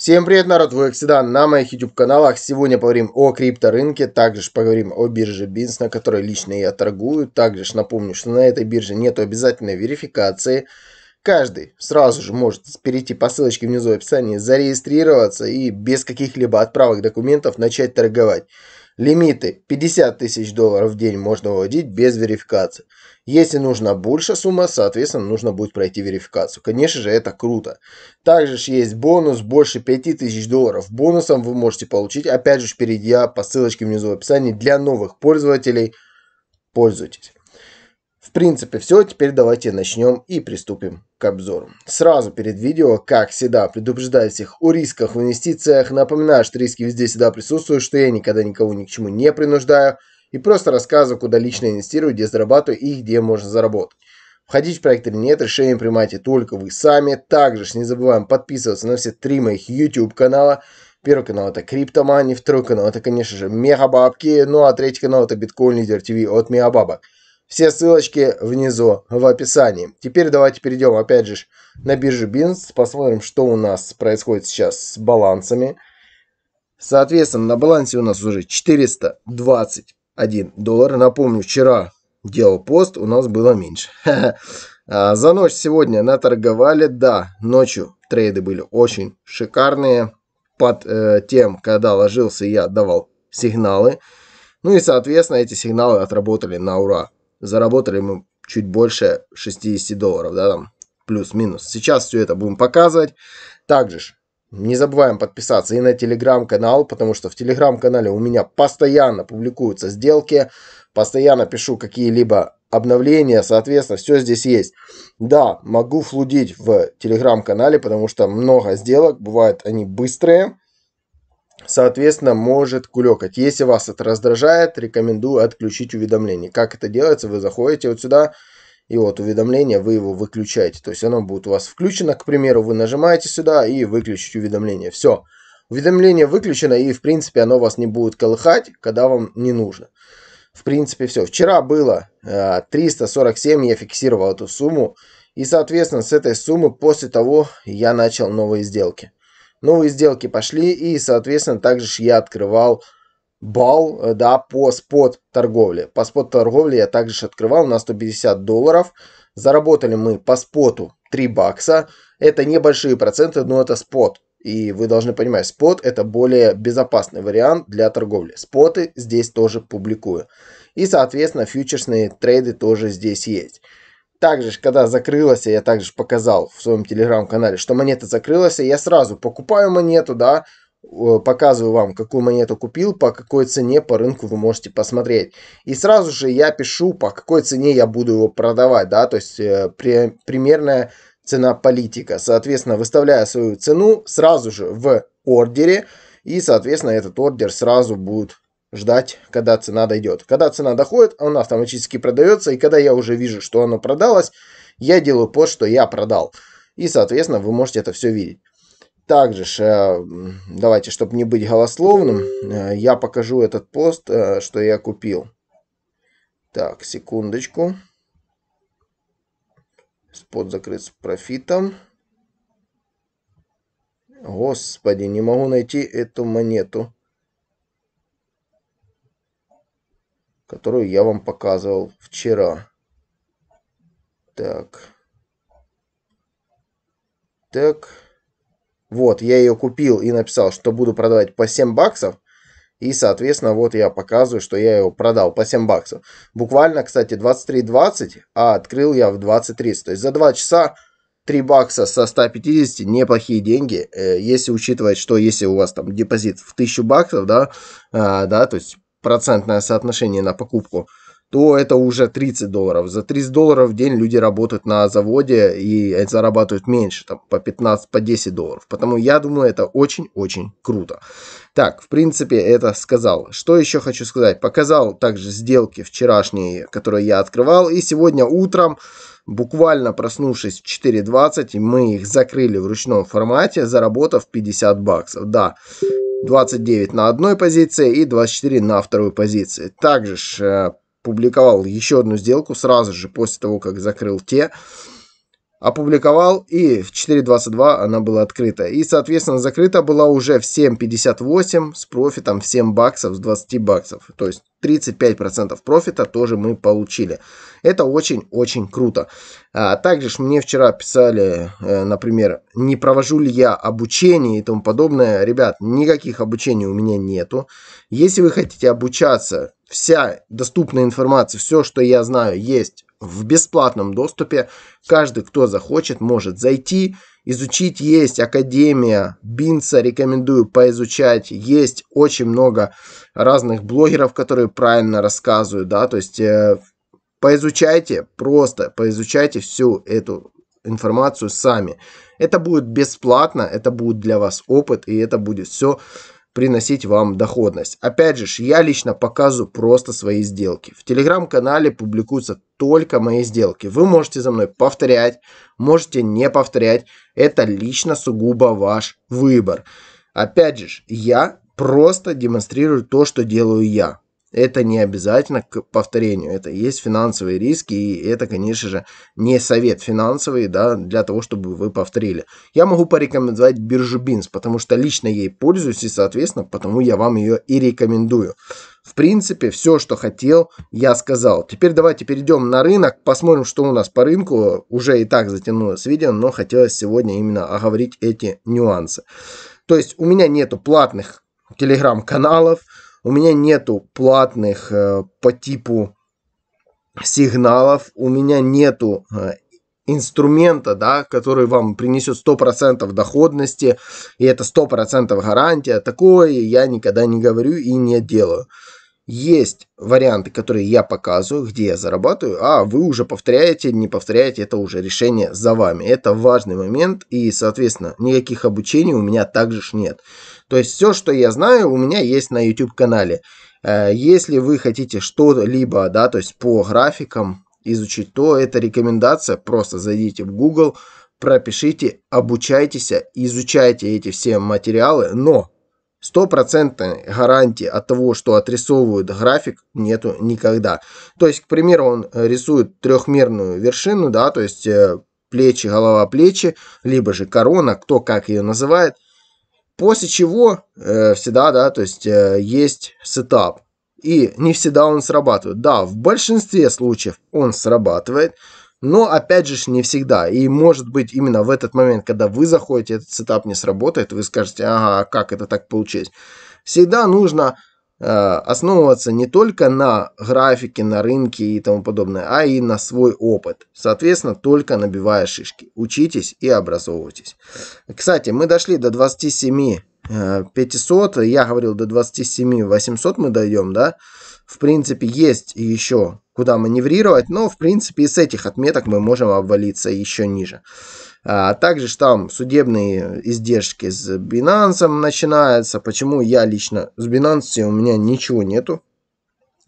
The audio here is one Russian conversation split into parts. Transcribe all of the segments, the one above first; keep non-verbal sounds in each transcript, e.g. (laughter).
Всем привет, народ! Вы, как всегда, на моих YouTube-каналах. Сегодня поговорим о крипторынке, также поговорим о бирже BINS, на которой лично я торгую. Также напомню, что на этой бирже нет обязательной верификации. Каждый сразу же может перейти по ссылочке внизу в описании, зарегистрироваться и без каких-либо отправок документов начать торговать. Лимиты 50 тысяч долларов в день можно выводить без верификации. Если нужна большая сумма, соответственно, нужно будет пройти верификацию. Конечно же, это круто. Также есть бонус больше 5000 долларов. Бонусом вы можете получить, опять же, перейдя по ссылочке внизу в описании, для новых пользователей. Пользуйтесь. В принципе, все, теперь давайте начнем и приступим к обзору. Сразу перед видео, как всегда, предупреждаю всех о рисках в инвестициях, напоминаю, что риски везде всегда присутствуют, что я никогда никого ни к чему не принуждаю, и просто рассказываю, куда лично инвестирую, где зарабатываю и где можно заработать. Входить в проект или нет, решение принимайте только вы сами. Также не забываем подписываться на все три моих YouTube канала. Первый канал это Криптомани, второй канал это, конечно же, Мегабабки, ну а третий канал это Биткоин Лидер ТВ от Мегабабок. Все ссылочки внизу в описании. Теперь давайте перейдем опять же на биржу BINS, посмотрим, что у нас происходит сейчас с балансами. Соответственно, на балансе у нас уже 421 доллар. Напомню, вчера делал пост, у нас было меньше. (laughs) А, за ночь сегодня наторговали, да, ночью трейды были очень шикарные. Под э, тем, когда ложился, я давал сигналы. Ну и, соответственно, эти сигналы отработали на ура заработали мы чуть больше 60 долларов, да, там, плюс-минус. Сейчас все это будем показывать. Также ж, не забываем подписаться и на телеграм-канал, потому что в телеграм-канале у меня постоянно публикуются сделки, постоянно пишу какие-либо обновления, соответственно, все здесь есть. Да, могу флудить в телеграм-канале, потому что много сделок, бывают они быстрые, соответственно, может кулекать. Если вас это раздражает, рекомендую отключить уведомление. Как это делается? Вы заходите вот сюда, и вот уведомление, вы его выключаете. То есть оно будет у вас включено, к примеру, вы нажимаете сюда и выключить уведомление. Все. Уведомление выключено, и в принципе оно вас не будет колыхать, когда вам не нужно. В принципе, все. Вчера было 347, э, я фиксировал эту сумму. И, соответственно, с этой суммы после того я начал новые сделки новые сделки пошли, и, соответственно, также я открывал бал, э, да, по спот торговле. По спот торговле я также открывал на 150 долларов. Заработали мы по споту 3 бакса. Это небольшие проценты, но это спот. И вы должны понимать, спот это более безопасный вариант для торговли. Споты здесь тоже публикую. И, соответственно, фьючерсные трейды тоже здесь есть также, когда закрылась, я также показал в своем телеграм-канале, что монета закрылась, я сразу покупаю монету, да, показываю вам, какую монету купил, по какой цене по рынку вы можете посмотреть. И сразу же я пишу, по какой цене я буду его продавать, да, то есть э, при, примерная цена политика. Соответственно, выставляя свою цену сразу же в ордере, и, соответственно, этот ордер сразу будет ждать, когда цена дойдет. Когда цена доходит, она автоматически продается, и когда я уже вижу, что оно продалось, я делаю пост, что я продал. И, соответственно, вы можете это все видеть. Также, э, давайте, чтобы не быть голословным, э, я покажу этот пост, э, что я купил. Так, секундочку. Спот закрыт с профитом. Господи, не могу найти эту монету. которую я вам показывал вчера. Так. Так. Вот, я ее купил и написал, что буду продавать по 7 баксов. И, соответственно, вот я показываю, что я его продал по 7 баксов. Буквально, кстати, 23.20, а открыл я в 20.30. То есть за 2 часа 3 бакса со 150 неплохие деньги, э, если учитывать, что если у вас там депозит в 1000 баксов, да, а, да, то есть процентное соотношение на покупку, то это уже 30 долларов. За 30 долларов в день люди работают на заводе и зарабатывают меньше, там по 15, по 10 долларов. Потому я думаю, это очень-очень круто. Так, в принципе, это сказал. Что еще хочу сказать? Показал также сделки вчерашние, которые я открывал. И сегодня утром буквально проснувшись в 4.20, мы их закрыли в ручном формате, заработав 50 баксов. Да, 29 на одной позиции и 24 на второй позиции. Также ж, э, публиковал еще одну сделку сразу же после того, как закрыл те опубликовал, и в 4.22 она была открыта. И, соответственно, закрыта была уже в 7.58 с профитом в 7 баксов с 20 баксов. То есть 35% профита тоже мы получили. Это очень-очень круто. А также ж мне вчера писали, э, например, не провожу ли я обучение и тому подобное. Ребят, никаких обучений у меня нету. Если вы хотите обучаться, вся доступная информация, все, что я знаю, есть в бесплатном доступе. Каждый, кто захочет, может зайти, изучить. Есть Академия Бинца, рекомендую поизучать. Есть очень много разных блогеров, которые правильно рассказывают, да, то есть э, поизучайте, просто поизучайте всю эту информацию сами. Это будет бесплатно, это будет для вас опыт, и это будет все приносить вам доходность. Опять же, я лично показываю просто свои сделки. В телеграм-канале публикуются только мои сделки. Вы можете за мной повторять, можете не повторять. Это лично сугубо ваш выбор. Опять же, я просто демонстрирую то, что делаю я это не обязательно к повторению. Это есть финансовые риски, и это, конечно же, не совет финансовый, да, для того, чтобы вы повторили. Я могу порекомендовать биржу Бинс, потому что лично ей пользуюсь, и, соответственно, потому я вам ее и рекомендую. В принципе, все, что хотел, я сказал. Теперь давайте перейдем на рынок, посмотрим, что у нас по рынку. Уже и так затянулось видео, но хотелось сегодня именно оговорить эти нюансы. То есть у меня нету платных телеграм-каналов, у меня нету платных э, по типу сигналов, у меня нету э, инструмента, да, который вам принесет 100% доходности, и это 100% гарантия, такое я никогда не говорю и не делаю. Есть варианты, которые я показываю, где я зарабатываю, а вы уже повторяете, не повторяете, это уже решение за вами. Это важный момент, и, соответственно, никаких обучений у меня также нет. То есть все, что я знаю, у меня есть на YouTube-канале. Э, если вы хотите что-либо, да, то есть по графикам изучить, то это рекомендация. Просто зайдите в Google, пропишите, обучайтесь, изучайте эти все материалы, но стопроцентной гарантии от того, что отрисовывают график, нету никогда. То есть, к примеру, он рисует трехмерную вершину, да, то есть э, плечи, голова, плечи, либо же корона, кто как ее называет – После чего э, всегда, да, то есть э, есть сетап. И не всегда он срабатывает. Да, в большинстве случаев он срабатывает, но опять же не всегда. И может быть именно в этот момент, когда вы заходите, этот сетап не сработает, вы скажете, ага, как это так получилось. Всегда нужно Э, основываться не только на графике, на рынке и тому подобное, а и на свой опыт. Соответственно, только набивая шишки. Учитесь и образовывайтесь. Кстати, мы дошли до 27 500, э, я говорил до 27 800 мы даем, да, в принципе, есть еще куда маневрировать, но, в принципе, из этих отметок мы можем обвалиться еще ниже. А также что там судебные издержки с Binance начинаются. Почему я лично с Binance у меня ничего нету.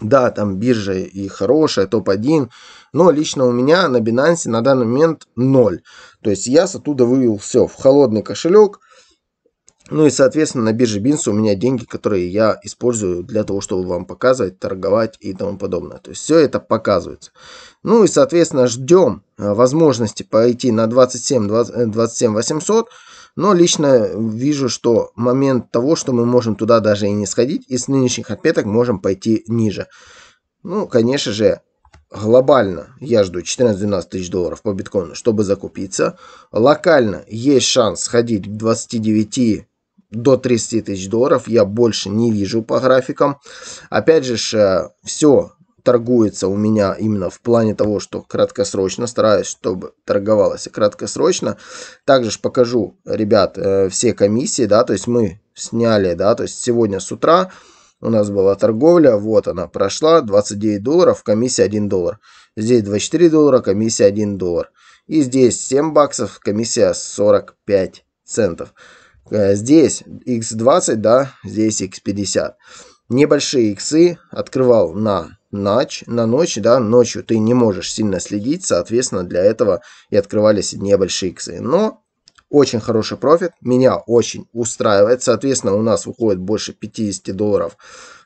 Да, там биржа и хорошая, топ-1, но лично у меня на Binance на данный момент ноль. То есть я с оттуда вывел все в холодный кошелек, ну и, соответственно, на бирже Бинса у меня деньги, которые я использую для того, чтобы вам показывать, торговать и тому подобное. То есть все это показывается. Ну и, соответственно, ждем э, возможности пойти на 27, 20, 27 800. Но лично вижу, что момент того, что мы можем туда даже и не сходить, и с нынешних отметок можем пойти ниже. Ну, конечно же, глобально я жду 14-12 тысяч долларов по биткоину, чтобы закупиться. Локально есть шанс сходить к 29 до 30 тысяч долларов я больше не вижу по графикам. Опять же, э, все торгуется у меня именно в плане того, что краткосрочно, стараюсь, чтобы торговалось краткосрочно. Также ж покажу, ребят, э, все комиссии, да, то есть мы сняли, да, то есть сегодня с утра у нас была торговля, вот она прошла, 29 долларов, комиссия 1 доллар. Здесь 24 доллара, комиссия 1 доллар. И здесь 7 баксов, комиссия 45 центов. Э, здесь x20, да, здесь x50. Небольшие иксы открывал на ночь, на ночь, да, ночью ты не можешь сильно следить, соответственно, для этого и открывались небольшие иксы. Но очень хороший профит, меня очень устраивает, соответственно, у нас выходит больше 50 долларов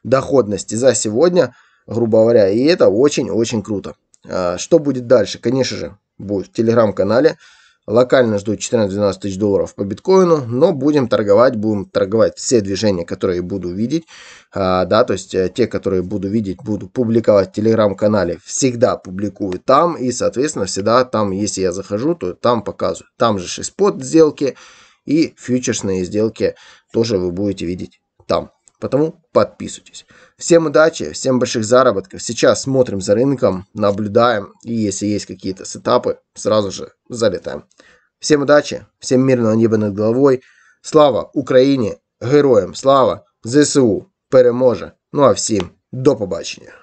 доходности за сегодня, грубо говоря, и это очень-очень круто. Э, что будет дальше? Конечно же, будет в телеграм-канале, Локально жду 14-12 тысяч долларов по биткоину, но будем торговать, будем торговать все движения, которые буду видеть, а, да, то есть э, те, которые буду видеть, буду публиковать в телеграм-канале, всегда публикую там, и, соответственно, всегда там, если я захожу, то там показываю. Там же и спот сделки, и фьючерсные сделки тоже вы будете видеть там. Потому подписывайтесь. Всем удачи, всем больших заработков. Сейчас смотрим за рынком, наблюдаем. И если есть какие-то сетапы, сразу же залетаем. Всем удачи, всем мирного неба над головой. Слава Украине, Героям слава! ЗСУ переможе! Ну а всем до побачення!